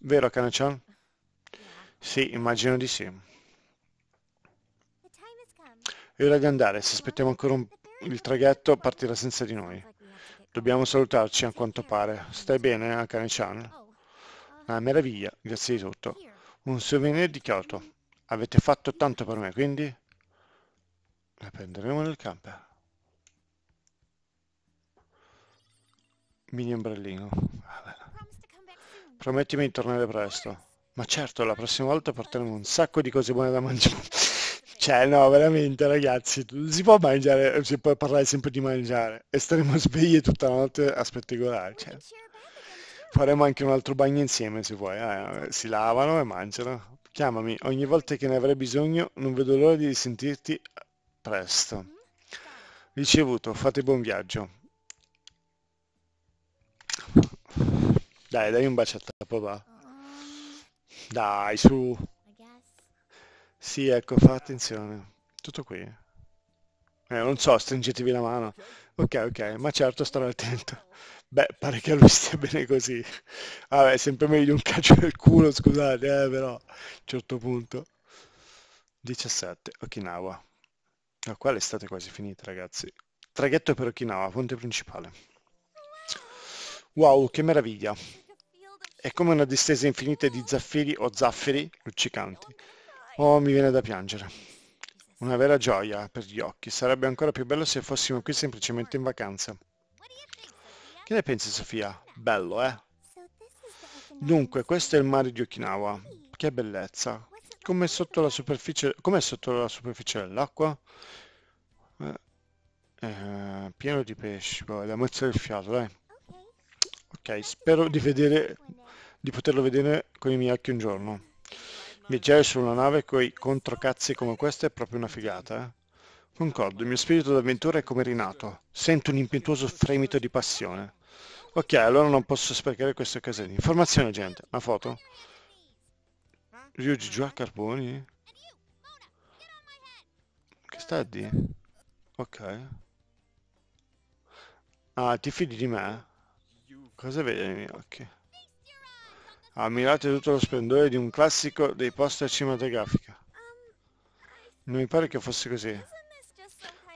Vero, Kane-chan? Sì, immagino di sì. È ora di andare, se aspettiamo ancora un... il traghetto partirà senza di noi. Dobbiamo salutarci a quanto pare. Stai bene, Akane-chan? Eh, oh, Una uh, ah, meraviglia, grazie di tutto. Un souvenir di Kyoto. Avete fatto tanto per me, quindi... La prenderemo nel camper. Mini ombrellino. Vabbè. Ah, Promettimi di tornare presto ma certo la prossima volta porteremo un sacco di cose buone da mangiare cioè no veramente ragazzi si può mangiare si può parlare sempre di mangiare e staremo svegli tutta la notte a spettegolare cioè. faremo anche un altro bagno insieme se vuoi eh, si lavano e mangiano chiamami ogni volta che ne avrai bisogno non vedo l'ora di sentirti presto ricevuto fate buon viaggio dai dai un bacio a te papà dai, su. Sì, ecco, fa attenzione. Tutto qui. Eh, non so, stringetevi la mano. Ok, ok, ma certo starò attento. Beh, pare che a lui stia bene così. Vabbè, ah, sempre meglio un calcio nel culo, scusate, eh, però, a un certo punto. 17, Okinawa. Ma qua l'estate è quasi finita, ragazzi. Traghetto per Okinawa, ponte principale. Wow, che meraviglia. È come una distesa infinita di zaffiri o zafferi luccicanti. Oh, mi viene da piangere. Una vera gioia per gli occhi. Sarebbe ancora più bello se fossimo qui semplicemente in vacanza. Che ne pensi, Sofia? Bello, eh? Dunque, questo è il mare di Okinawa. Che bellezza. Com'è sotto la superficie, com'è sotto la superficie dell'acqua? Eh, eh pieno di pesci, poi, boh, la mozza del fiato, dai. Ok, spero di vedere di poterlo vedere con i miei occhi un giorno. Viaggiare su una nave coi controcazzi come questa è proprio una figata, eh. Concordo, il mio spirito d'avventura è come rinato. Sento un impetuoso fremito di passione. Ok, allora non posso sprecare queste occasione. Informazione, gente. Una foto? Ryuji giù a carboni? Che sta a di? Ok. Ah, ti fidi di me? Cosa vedi nei miei occhi? ammirate tutto lo splendore di un classico dei poster cinematografica. Non mi pare che fosse così.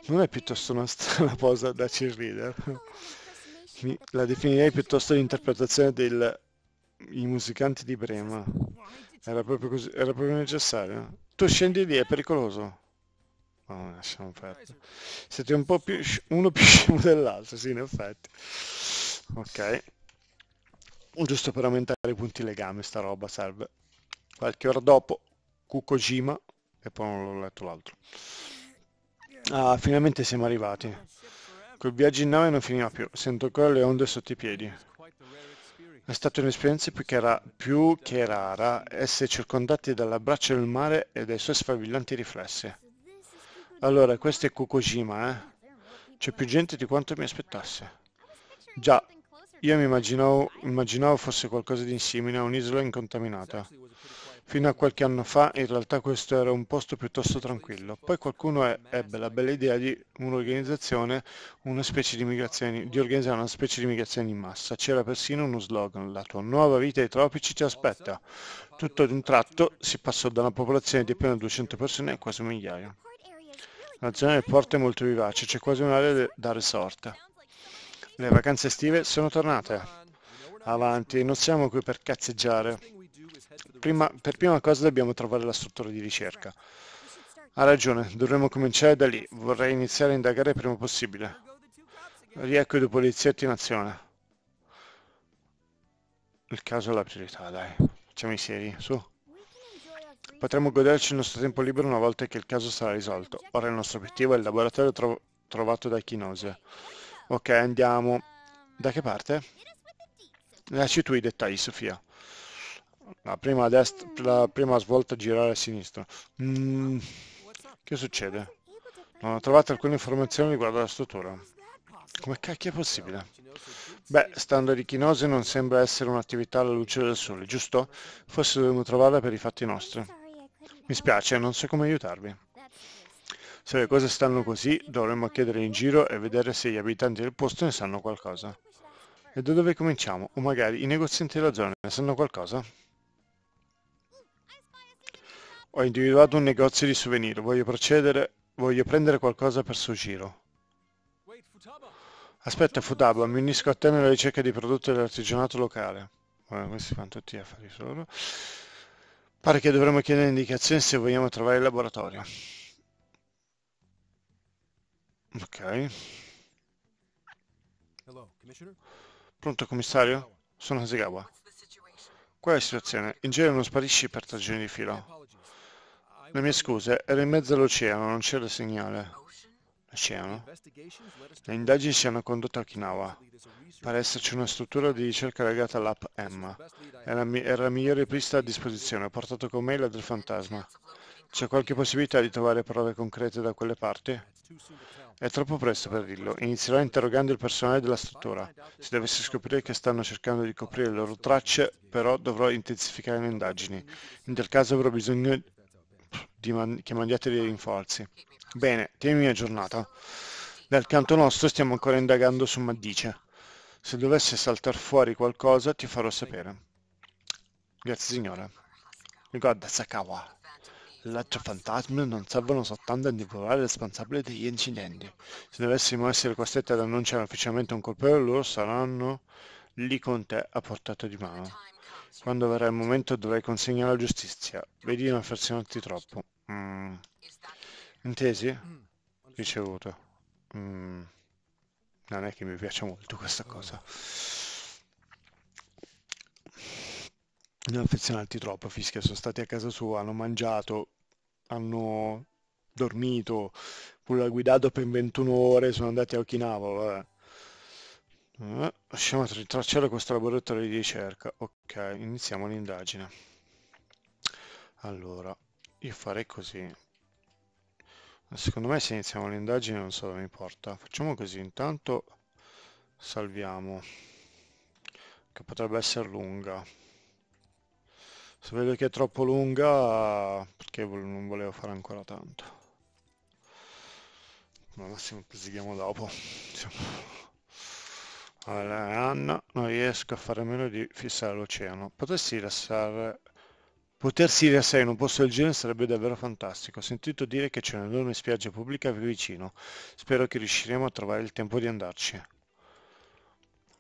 Non è piuttosto una strana posa da cheerleader. La definirei piuttosto l'interpretazione dei musicanti di Brema. Era proprio, così, era proprio necessario. Tu scendi lì, è pericoloso. No, lasciamo perdere. Siete un po' più, uno più scemo dell'altro, sì, in effetti. Ok. Giusto per aumentare i punti legame sta roba serve. Qualche ora dopo, Kukojima, e poi non l'ho letto l'altro. Ah, finalmente siamo arrivati. Quel viaggio in nave non finiva più, sento ancora le onde sotto i piedi. È stata un'esperienza più che, ra- più che rara essere circondati dall'abbraccio del mare e dai suoi sfavillanti riflessi. Allora, questo è Kukojima, eh? C'è più gente di quanto mi aspettasse. Già, io mi immaginavo, immaginavo fosse qualcosa di simile a un'isola incontaminata. Fino a qualche anno fa in realtà questo era un posto piuttosto tranquillo. Poi qualcuno è, ebbe la bella idea di un'organizzazione, una specie di migrazioni, di organizzare una specie di migrazione in massa. C'era persino uno slogan, la tua nuova vita ai tropici ti aspetta. Tutto ad un tratto si passò da una popolazione di appena 200 persone a quasi un migliaio. La zona del porto è molto vivace, c'è quasi un'area da resort. Le vacanze estive sono tornate. Avanti, non siamo qui per cazzeggiare. Prima, per prima cosa dobbiamo trovare la struttura di ricerca. Ha ragione, dovremmo cominciare da lì. Vorrei iniziare a indagare il prima possibile. Riecco i due poliziotti in azione. Il caso è la priorità, dai. Facciamo i seri, su. Potremmo goderci il nostro tempo libero una volta che il caso sarà risolto. Ora il nostro obiettivo è il laboratorio tro trovato da Kinose. Ok, andiamo. Da che parte? Lasci eh, tu i dettagli, Sofia. La prima, destra, la prima svolta girare a sinistra. Mm, che succede? Non ho trovato alcune informazioni riguardo alla struttura. Come cacchio è possibile? Beh, stando a Richinose non sembra essere un'attività alla luce del sole, giusto? Forse dovremmo trovarla per i fatti nostri. Mi spiace, non so come aiutarvi. Se le cose stanno così, dovremmo chiedere in giro e vedere se gli abitanti del posto ne sanno qualcosa. E da dove cominciamo? O magari i negozianti della zona ne sanno qualcosa? Ho individuato un negozio di souvenir, voglio procedere, voglio prendere qualcosa per Sujiro. Aspetta Futaba, mi unisco a te nella ricerca di prodotti dell'artigianato locale. Vabbè, questi fanno tutti gli affari solo. Pare che dovremmo chiedere indicazioni se vogliamo trovare il laboratorio. Ok. Pronto commissario? Sono Hasegawa. Qual è la situazione? In genere non sparisci per tre giorni di filo. Le mie scuse, ero in mezzo all'oceano, non c'era segnale. L'oceano? Le indagini si hanno condotte a Okinawa. Pare esserci una struttura di ricerca legata all'app Emma. Era, mi- era la migliore pista a disposizione, ho portato con me la del fantasma. C'è qualche possibilità di trovare prove concrete da quelle parti? È troppo presto per dirlo. Inizierò interrogando il personale della struttura. Se dovessi scoprire che stanno cercando di coprire le loro tracce, però dovrò intensificare le indagini. In tal caso avrò bisogno man che mandiate dei rinforzi. Bene, tienimi aggiornata. Dal canto nostro stiamo ancora indagando su Maddice. Se dovesse saltare fuori qualcosa ti farò sapere. Grazie signora. Riguarda Sakawa. Lanciafantasmi non servono soltanto a individuare il responsabile degli incidenti. Se dovessimo essere costretti ad annunciare ufficialmente un colpevole, loro saranno lì con te a portata di mano. Quando verrà il momento dovrai consegnare la giustizia. Vedi di non affezionarti troppo. Mm. Intesi? Ricevuto. Mm. Non è che mi piace molto questa cosa. non affezionarti troppo Fischia, sono stati a casa sua, hanno mangiato, hanno dormito, pure l'ha guidato per 21 ore, sono andati a Okinawa, vabbè. Eh, lasciamo tracciare questo laboratorio di ricerca. Ok, iniziamo l'indagine. Allora, io farei così. Secondo me se iniziamo l'indagine non so dove mi porta. Facciamo così, intanto salviamo. Che potrebbe essere lunga se vedo che è troppo lunga perché non volevo fare ancora tanto ma massimo proseguiamo dopo allora Anna non riesco a fare a meno di fissare l'oceano Potessi rilassare Potersi rilassare in un posto del genere sarebbe davvero fantastico. Ho sentito dire che c'è un'enorme spiaggia pubblica più vicino. Spero che riusciremo a trovare il tempo di andarci.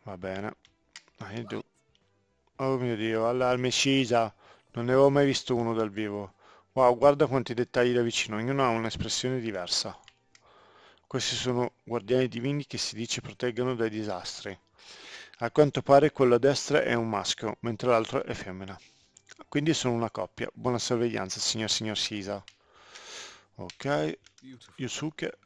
Va bene. Oh mio Dio, allarme scisa. Non ne avevo mai visto uno dal vivo. Wow, guarda quanti dettagli da vicino, ognuno ha un'espressione diversa. Questi sono guardiani divini che si dice proteggono dai disastri. A quanto pare quello a destra è un maschio, mentre l'altro è femmina. Quindi sono una coppia. Buona sorveglianza, signor signor Sisa. Ok. Yusuke.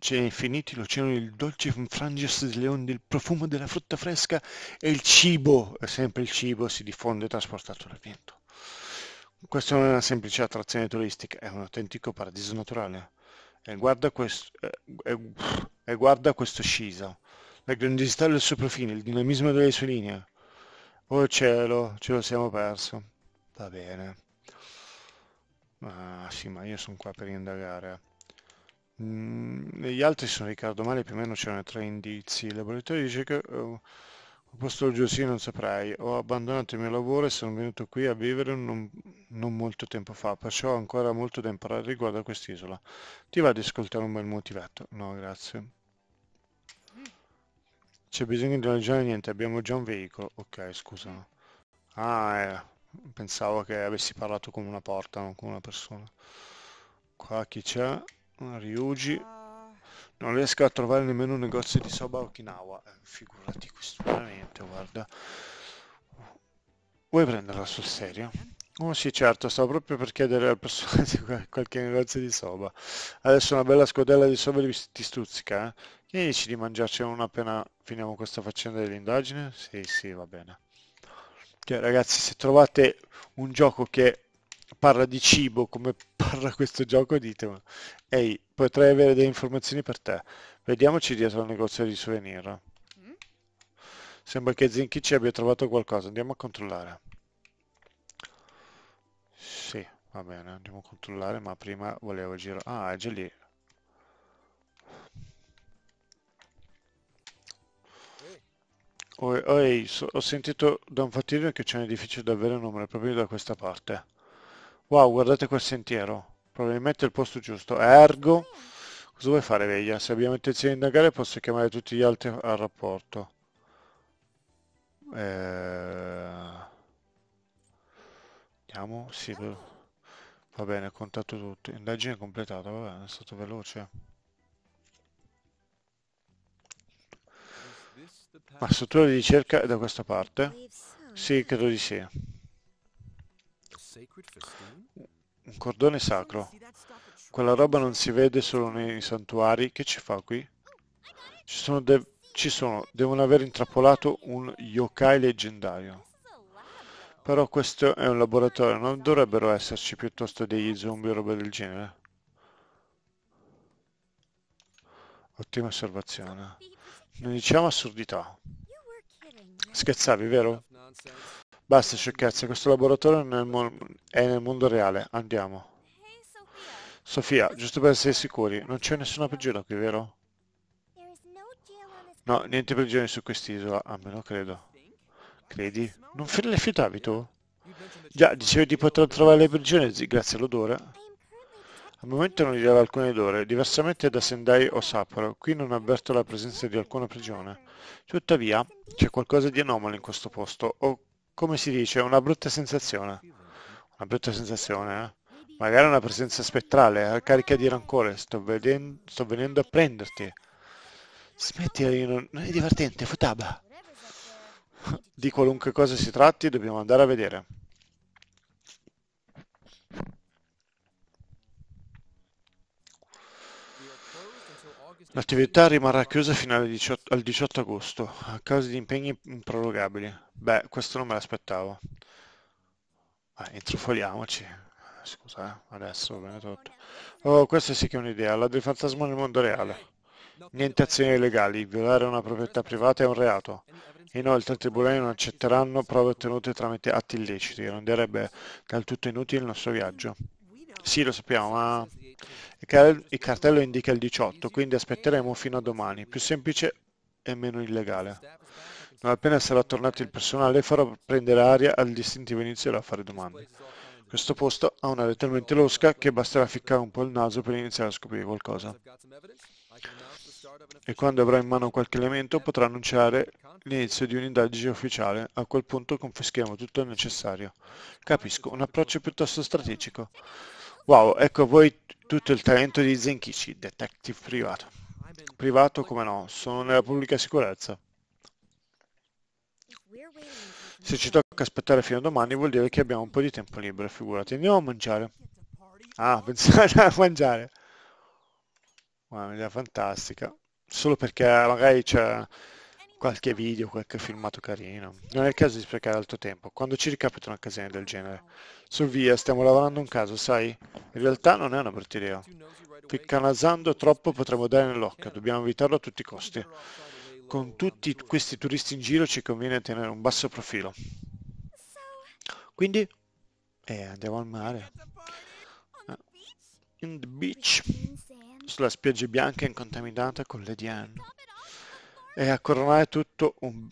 C'è infiniti l'oceano, il dolce frangius delle onde, il profumo della frutta fresca e il cibo, è sempre il cibo, si diffonde trasportato dal vento. Questa non è una semplice attrazione turistica, è un autentico paradiso naturale. E guarda questo, e, eh, e, e guarda questo sciso. la grandiosità del suo profilo, il dinamismo delle sue linee. Oh cielo, ce lo siamo perso. Va bene. Ma sì, ma io sono qua per indagare. Mm, negli altri, sono Riccardo male, più o meno c'erano tre indizi. Il laboratorio dice che... Oh, Posto giù Giussi non saprei, ho abbandonato il mio lavoro e sono venuto qui a vivere non, non molto tempo fa, perciò ho ancora molto da imparare riguardo a quest'isola. Ti va di ascoltare un bel motivetto? No, grazie. C'è bisogno di ragionare niente, abbiamo già un veicolo. Ok, scusa. Ah, eh, pensavo che avessi parlato con una porta, non con una persona. Qua chi c'è? Ryuji non riesco a trovare nemmeno un negozio di soba a Okinawa eh, figurati questo veramente guarda vuoi prenderla sul serio? Oh sì certo, stavo proprio per chiedere al personale di qualche negozio di soba. Adesso una bella scodella di soba ti stuzzica, eh? Che dici di mangiarcene una appena finiamo questa faccenda dell'indagine? Sì, sì, va bene. Cioè, ragazzi, se trovate un gioco che parla di cibo come parla questo gioco, ditemi, ehi, potrei avere delle informazioni per te. Vediamoci dietro al negozio di souvenir. Mm. Sembra che Zinchi ci abbia trovato qualcosa, andiamo a controllare. Sì, va bene, andiamo a controllare, ma prima volevo girare... Ah, è già lì. Oh, oh, ho sentito da un fastidio che c'è un edificio davvero non me proprio da questa parte. Wow, guardate quel sentiero. Probabilmente è il posto giusto. Ergo, cosa vuoi fare veglia? Se abbiamo intenzione di indagare posso chiamare tutti gli altri al rapporto. Eh... Andiamo, sì, va bene, contatto tutti. Indagine completata, va bene, è stato veloce. Ma struttura di ricerca è da questa parte? Sì, credo di sì. Un cordone sacro. Quella roba non si vede solo nei santuari. Che ci fa qui? Ci sono, de ci sono devono aver intrappolato un yokai leggendario. Però questo è un laboratorio, non dovrebbero esserci piuttosto degli zombie o roba del genere. Ottima osservazione. Non diciamo assurdità. Scherzavi, vero? Basta sciocchezze, questo laboratorio è nel, è nel mondo reale, andiamo. Sofia, giusto per essere sicuri, non c'è nessuna prigione qui, vero? No, niente prigione su quest'isola, a me credo. Credi? Non le fiutavi tu? Già, dicevi di poter trovare le prigioni grazie all'odore. Al momento non gli dava alcun odore, diversamente da Sendai o Sapporo, qui non avverto la presenza di alcuna prigione. Tuttavia, c'è qualcosa di anomalo in questo posto, o come si dice, una brutta sensazione. Una brutta sensazione, eh? Magari una presenza spettrale, eh, carica di rancore, sto, vedendo, sto venendo a prenderti. Smettila, non, non è divertente, Futaba. Di qualunque cosa si tratti, dobbiamo andare a vedere. L'attività rimarrà chiusa fino al 18, agosto, a causa di impegni improrogabili. Beh, questo non me l'aspettavo. Ah, intrufoliamoci. Scusa, eh, adesso va bene tutto. Oh, questa sì che è un'idea, la del fantasma nel mondo reale. Niente azioni illegali, violare una proprietà privata è un reato. Inoltre i tribunali non accetteranno prove ottenute tramite atti illeciti, renderebbe del tutto inutile il nostro viaggio. Sì, lo sappiamo, ma il cartello indica il 18, quindi aspetteremo fino a domani. Più semplice e meno illegale. Non appena sarà tornato il personale farò prendere aria al distintivo e inizierò a fare domande. Questo posto ha una rete talmente losca che basterà ficcare un po' il naso per iniziare a scoprire qualcosa. E quando avrà in mano qualche elemento potrà annunciare l'inizio di un'indagine ufficiale. A quel punto confischiamo tutto il necessario. Capisco, un approccio piuttosto strategico. Wow, ecco voi tutto il talento di Zenkichi, detective privato. Privato come no, sono nella pubblica sicurezza. Se ci tocca aspettare fino a domani vuol dire che abbiamo un po' di tempo libero, figurati. Andiamo a mangiare. Ah, pensate a mangiare. Una idea fantastica. Solo perché magari c'è qualche video, qualche filmato carino. Non è il caso di sprecare altro tempo, quando ci ricapita una casina del genere. Su via, stiamo lavorando un caso, sai? In realtà non è una brutta idea. Piccanasando troppo potremmo dare nell'occa, dobbiamo evitarlo a tutti i costi. Con tutti questi turisti in giro ci conviene tenere un basso profilo. Quindi, eh, andiamo al mare. Eh, in the beach, sulla spiaggia bianca incontaminata con Lady Anne e a coronare tutto un...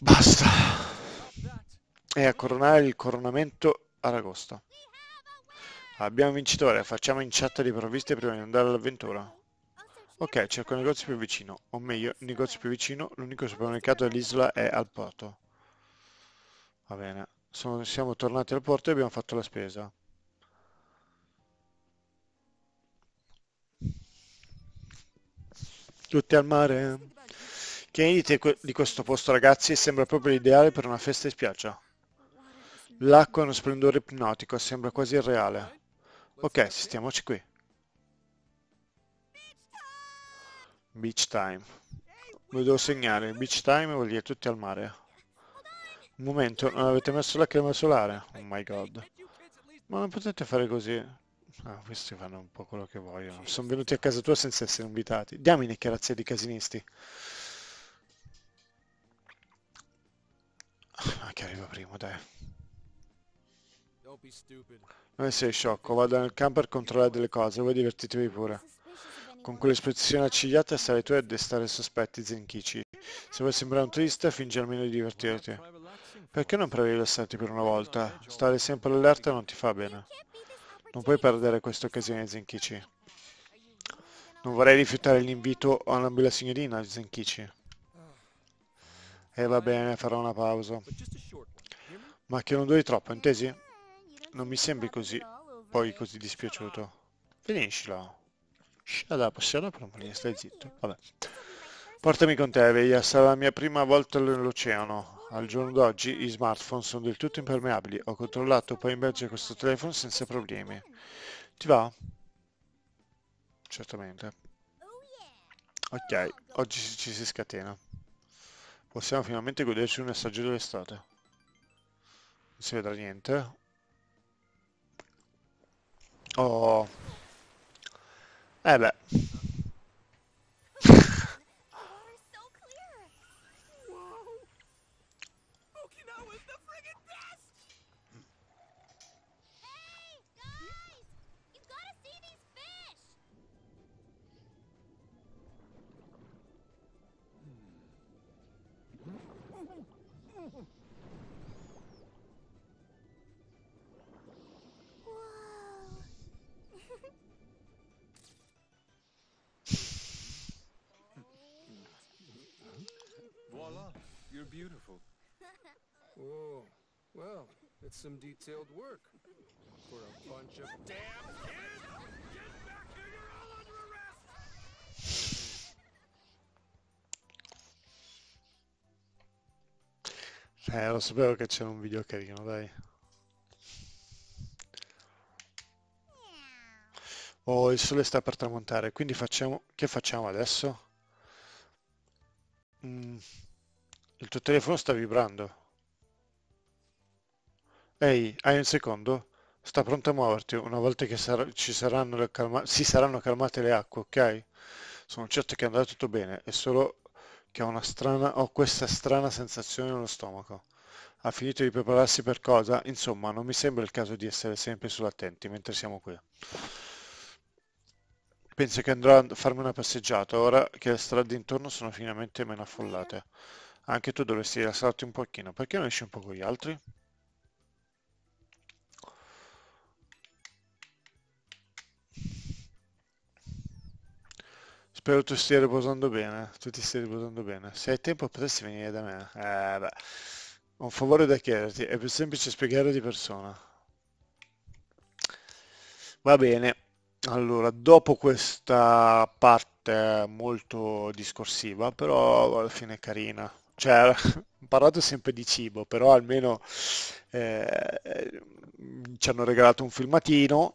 Basta. E a coronare il coronamento Aragosta. Abbiamo un vincitore, facciamo in incetta di provviste prima di andare all'avventura. Ok, cerco il negozio più vicino, o meglio, un negozio più vicino, l'unico supermercato dell'isola è al porto. Va bene, Sono, siamo tornati al porto e abbiamo fatto la spesa. Tutti al mare. Che ne dite di questo posto ragazzi, sembra proprio l'ideale per una festa di spiaggia. L'acqua è uno splendore ipnotico, sembra quasi irreale. Ok, stiamoci qui. Beach time. Lo devo segnare, beach time vuol dire tutti al mare. Un momento, non avete messo la crema solare? Oh my god. Ma non potete fare così. Ah, questi fanno un po' quello che vogliono. Sì, Sono venuti a casa tua senza essere invitati. Diamine che razza di casinisti. Ma ah, che arriva prima, dai. Non sei sciocco, vado nel campo a controllare delle cose, voi divertitevi pure. Con quell'espressione accigliata sarai tu a destare sospetti, Zenkichi. Se vuoi sembrare un turista, fingi almeno di divertirti. Perché non provi a rilassarti per una volta? Stare sempre allerta non ti fa bene. Non puoi perdere questa occasione, Zenkichi. Non vorrei rifiutare l'invito a una bella signorina, Zenkichi. E va bene, farò una pausa. Ma che non duri troppo, intesi? Non mi sembri così, poi così dispiaciuto. Finiscila. Shut up, shut up, non mi stai zitto. Vabbè. Portami con te, Veglia, sarà la mia prima volta nell'oceano al giorno d'oggi gli smartphone sono del tutto impermeabili. Ho controllato poi in Belgio questo telefono senza problemi. Ti va? Certamente. Ok, oggi ci si scatena. Possiamo finalmente goderci un messaggio dell'estate. Non si vedrà niente. Oh. Eh beh. It's some detailed work for a bunch of damn kids. Get back here, you're all under arrest. Eh, lo sapevo che c'era un video carino, dai. Oh, il sole sta per tramontare, quindi facciamo... Che facciamo adesso? Mm. Il tuo telefono sta vibrando. Ehi, hai un secondo? Sta pronto a muoverti una volta che sar- saranno le si saranno calmate le acque, ok? Sono certo che andrà tutto bene, è solo che ho, strana, ho questa strana sensazione nello stomaco. Ha finito di prepararsi per cosa? Insomma, non mi sembra il caso di essere sempre sull'attenti mentre siamo qui. Penso che andrò a farmi una passeggiata ora che le strade intorno sono finalmente meno affollate. Anche tu dovresti rilassarti un pochino, perché non esci un po' con gli altri? Spero tu stia riposando bene, tu ti stia riposando bene. Se hai tempo potresti venire da me. Eh, beh. un favore da chiederti, è più semplice spiegare di persona. Va bene, allora, dopo questa parte molto discorsiva, però alla fine è carina, cioè, parlato sempre di cibo, però almeno eh, ci hanno regalato un filmatino,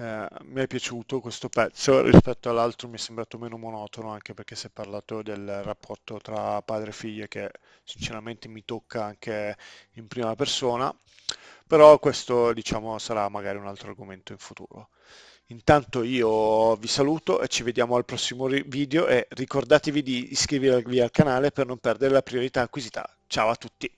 eh, mi è piaciuto questo pezzo rispetto all'altro mi è sembrato meno monotono anche perché si è parlato del rapporto tra padre e figlie che sinceramente mi tocca anche in prima persona però questo diciamo sarà magari un altro argomento in futuro Intanto io vi saluto e ci vediamo al prossimo video e ricordatevi di iscrivervi al canale per non perdere la priorità acquisita. Ciao a tutti!